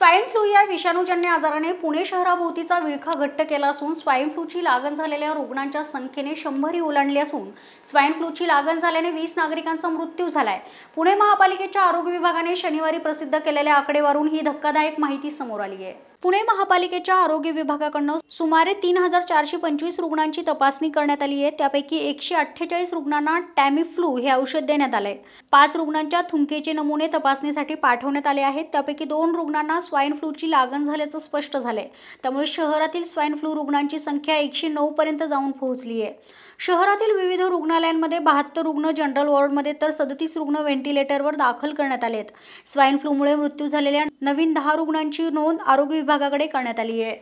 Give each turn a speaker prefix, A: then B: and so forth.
A: swine flu या विषाणूजन्य आजाराने पुणे शहराभोवतीचा विळखा घट्ट केला असून स्वाईन फ्लूची लागण झालेल्या रुग्णांच्या संख्येने शंभरी ओलांडली असून स्वाईन फ्लूची लागण झाल्याने वीस नागरिकांचा मृत्यू झालाय पुणे महापालिकेच्या आरोग्य विभागाने शनिवारी प्रसिद्ध केलेल्या आकडेवारून ही धक्कादायक माहिती समोर आली आहे पुणे महापालिकेच्या आरोग्य विभागाकडनं सुमारे तीन हजार चारशे पंचवीस रुग्णांची तपासणी करण्यात आली आहे त्यापैकी एकशे अठ्ठेचाळीस रुग्णांना टॅमिफ्लू हे औषध देण्यात आलंय पाच रुग्णांच्या थुंकेचे नमुने तपासणीसाठी पाठवण्यात आले आहेत त्यापैकी दोन रुग्णांना स्वाईन फ्लूची लागण झाल्याचं स्पष्ट झालंय त्यामुळे शहरातील स्वाईन फ्लू रुग्णांची संख्या एकशे नऊ पर्यंत जाऊन पोहोचली आहे शहरातील विविध रुग्णालयांमध्ये बहात्तर रुग्ण जनरल वॉर्डमध्ये तर सदतीस रुग्ण व्हेंटिलेटरवर दाखल करण्यात आले आहेत स्वाईन फ्लूमुळे मृत्यू झालेल्या नवीन दहा रुग्णांची नोंद आरोग्य विभागाकडे करण्यात आली आहे